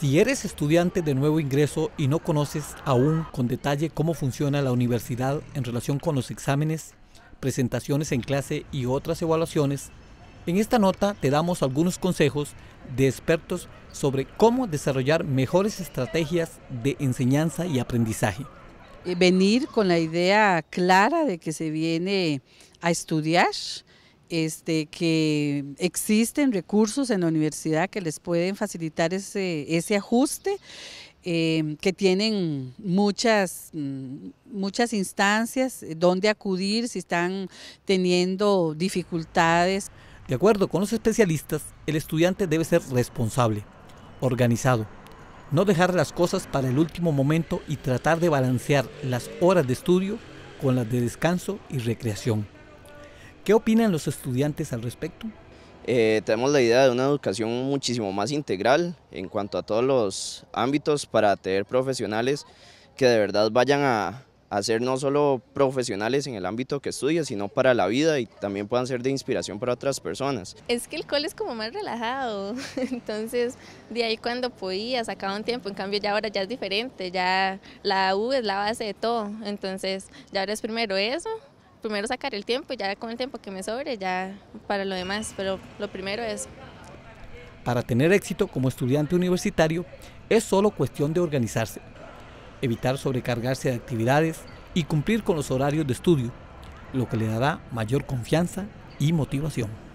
Si eres estudiante de nuevo ingreso y no conoces aún con detalle cómo funciona la universidad en relación con los exámenes, presentaciones en clase y otras evaluaciones, en esta nota te damos algunos consejos de expertos sobre cómo desarrollar mejores estrategias de enseñanza y aprendizaje. Eh, venir con la idea clara de que se viene a estudiar, este, que existen recursos en la universidad que les pueden facilitar ese, ajuste. Eh, que tienen muchas, mm, muchas instancias eh, donde acudir si están teniendo dificultades. De acuerdo con los especialistas, el estudiante debe ser responsable, organizado, no dejar las cosas para el último momento y tratar de balancear las horas de estudio con las de descanso y recreación. ¿Qué opinan los estudiantes al respecto? Eh, tenemos la idea de una educación muchísimo más integral en cuanto a todos los ámbitos para tener profesionales que de verdad vayan a, hacer ser no solo profesionales en el ámbito que estudia sino para la vida y también puedan ser de inspiración para otras personas. Es que el cole es como más relajado, entonces de ahí cuando podía sacaba un tiempo, en cambio ya ahora ya es diferente, ya la U es la base de todo, entonces ya ahora es primero eso primero sacar el tiempo, y ya con el tiempo que me sobre, ya para lo demás, pero lo primero es... Para tener éxito como estudiante universitario es solo cuestión de organizarse, evitar sobrecargarse de actividades y cumplir con los horarios de estudio, lo que le dará mayor confianza y motivación.